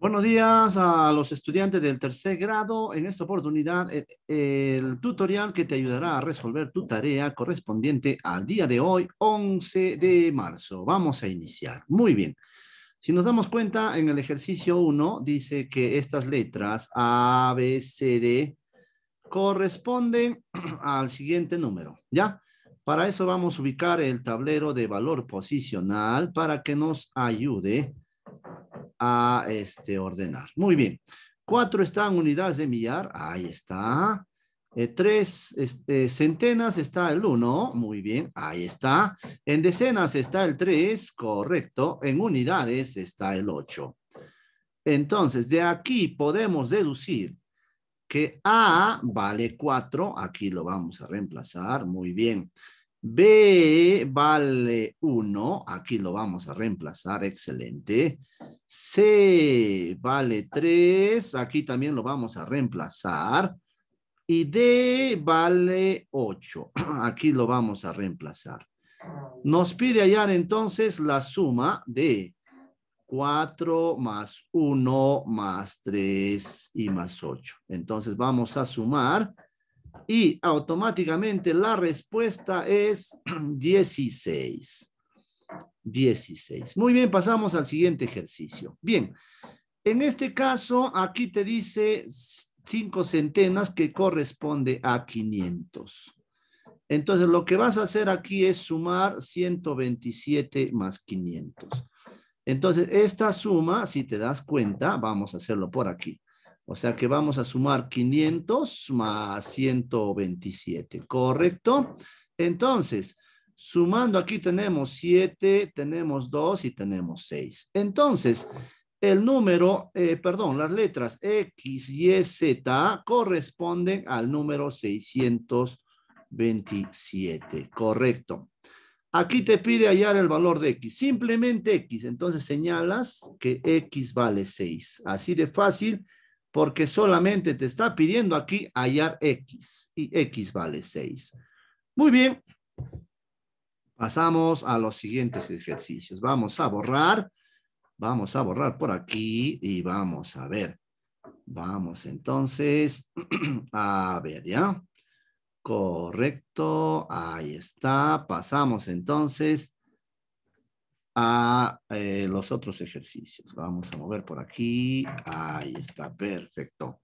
Buenos días a los estudiantes del tercer grado. En esta oportunidad, eh, eh, el, tutorial que te ayudará a resolver tu tarea correspondiente al día de hoy, 11 de marzo. Vamos a iniciar. Muy bien. Si nos damos cuenta, en el ejercicio 1 dice que estas letras A, B, C, D corresponden al siguiente número, ¿ya? Para eso vamos a ubicar el tablero de valor posicional para que nos ayude a este, ordenar. Muy bien. Cuatro están unidades de millar. Ahí está. Eh, tres este, centenas está el uno. muy bien, ahí está. En decenas está el tres. correcto. En unidades está el ocho. Entonces, de aquí podemos deducir que A vale 4, aquí lo vamos a reemplazar, muy bien. B vale uno. aquí lo vamos a reemplazar, excelente. C vale 3, aquí también lo vamos a reemplazar. Y D vale 8, aquí lo vamos a reemplazar. Nos pide hallar entonces la suma de 4 más 1 más 3 y más 8. Entonces vamos a sumar y automáticamente la respuesta es 16. 16. Muy bien, pasamos al siguiente ejercicio. Bien, en este caso, aquí te dice cinco centenas que corresponde a 500. Entonces, lo que vas a hacer aquí es sumar 127 más 500. Entonces, esta suma, si te das cuenta, vamos a hacerlo por aquí. O sea que vamos a sumar 500 más 127, ¿correcto? Entonces, Sumando aquí tenemos 7, tenemos 2 y tenemos 6. Entonces, el número, eh, perdón, las letras X, Y, Z corresponden al número 627. Correcto. Aquí te pide hallar el valor de X, simplemente X. Entonces señalas que X vale 6. Así de fácil, porque solamente te está pidiendo aquí hallar X y X vale 6. Muy bien. Pasamos a los siguientes ejercicios. Vamos a borrar. Vamos a borrar por aquí y vamos a ver. Vamos entonces a ver, ¿ya? Correcto, ahí está. Pasamos entonces a eh, los otros ejercicios. Vamos a mover por aquí. Ahí está, perfecto.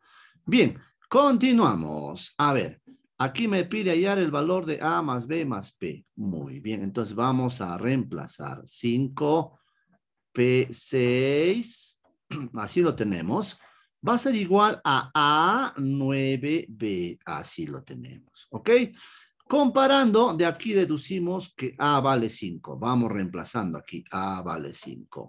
Bien, continuamos. A ver, Aquí me pide hallar el valor de A más B más P. Muy bien, entonces vamos a reemplazar 5, P6, así lo tenemos. Va a ser igual a A9B, así lo tenemos, ¿ok? Comparando, de aquí deducimos que A vale 5. Vamos reemplazando aquí, A vale 5.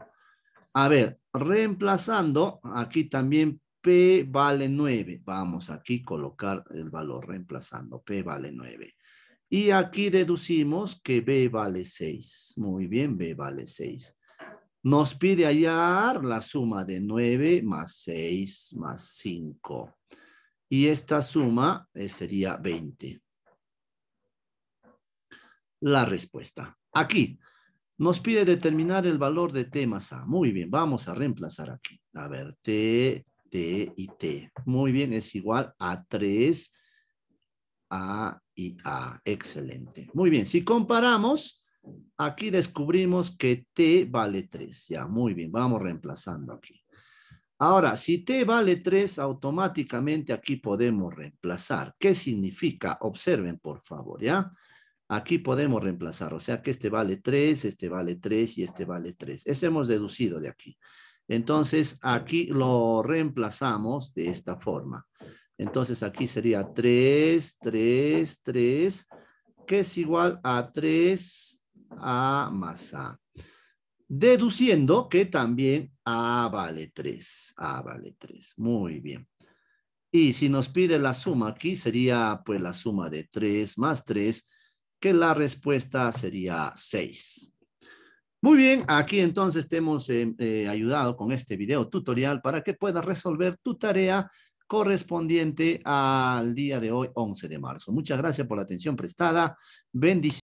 A ver, reemplazando, aquí también P vale 9. Vamos aquí a colocar el valor reemplazando. P vale 9. Y aquí deducimos que B vale 6. Muy bien, B vale 6. Nos pide hallar la suma de 9 más 6 más 5. Y esta suma eh, sería 20. La respuesta. Aquí nos pide determinar el valor de T más A. Muy bien, vamos a reemplazar aquí. A ver, T T y T. Muy bien, es igual a 3 A y A. Excelente. Muy bien, si comparamos, aquí descubrimos que T vale 3. Ya, muy bien, vamos reemplazando aquí. Ahora, si T vale 3, automáticamente aquí podemos reemplazar. ¿Qué significa? Observen, por favor, ¿ya? Aquí podemos reemplazar, o sea que este vale 3, este vale 3 y este vale 3. Eso hemos deducido de aquí. Entonces, aquí lo reemplazamos de esta forma. Entonces, aquí sería 3, 3, 3, que es igual a 3A más A. Deduciendo que también A vale 3. A vale 3. Muy bien. Y si nos pide la suma aquí, sería pues la suma de 3 más 3, que la respuesta sería 6. Muy bien, aquí entonces te hemos eh, eh, ayudado con este video tutorial para que puedas resolver tu tarea correspondiente al día de hoy, 11 de marzo. Muchas gracias por la atención prestada. Bendiciones.